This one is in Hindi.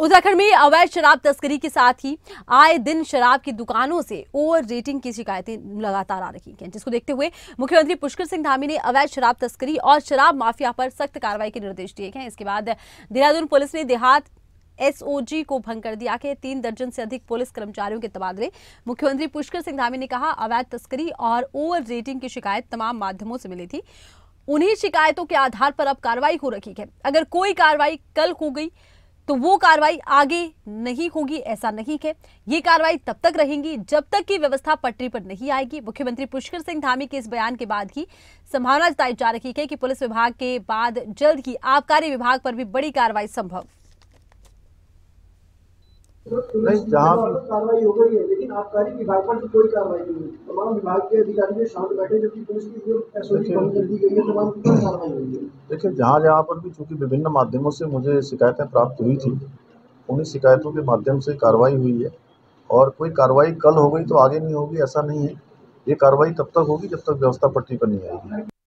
उत्तराखंड में अवैध शराब तस्करी के साथ ही आए दिन शराब की दुकानों से ओवर रेटिंग की शिकायतें लगातार आ रही हैं जिसको देखते हुए मुख्यमंत्री पुष्कर सिंह धामी ने अवैध शराब तस्करी और शराब माफिया पर सख्त कार्रवाई के निर्देश दिए हैं इसके बाद देहरादून पुलिस ने देहात एसओजी को भंग कर दिया के तीन दर्जन से अधिक पुलिस कर्मचारियों के तबादले मुख्यमंत्री पुष्कर सिंह धामी ने कहा अवैध तस्करी और ओवर रेटिंग की शिकायत तमाम माध्यमों से मिली थी उन्हीं शिकायतों के आधार पर अब कार्रवाई हो रखी है अगर कोई कार्रवाई कल हो गई तो वो कार्रवाई आगे नहीं होगी ऐसा नहीं है ये कार्रवाई तब तक रहेंगी जब तक की व्यवस्था पटरी पर नहीं आएगी मुख्यमंत्री पुष्कर सिंह धामी के इस बयान के बाद ही संभावना जताई जा रही है कि पुलिस विभाग के बाद जल्द ही आबकारी विभाग पर भी बड़ी कार्रवाई संभव नहीं जहाँ कार्रवाई हो गई है लेकिन आबकारी विभाग पर कोई कार्रवाई नहीं हुई तमाम विभाग के अधिकारी शांत बैठे जबकि पुलिस की जो एसओजी बंद कर दी गई है तमाम कार्रवाई हुई है देखिए जहाँ जहाँ पर भी चूँकि विभिन्न माध्यमों से मुझे शिकायतें प्राप्त हुई थी उन्हीं शिकायतों के माध्यम से कार्रवाई हुई है और कोई कार्रवाई कल हो गई तो आगे नहीं होगी ऐसा नहीं है ये कार्रवाई तब तक होगी जब तक व्यवस्था पट्टी पर नहीं आएगी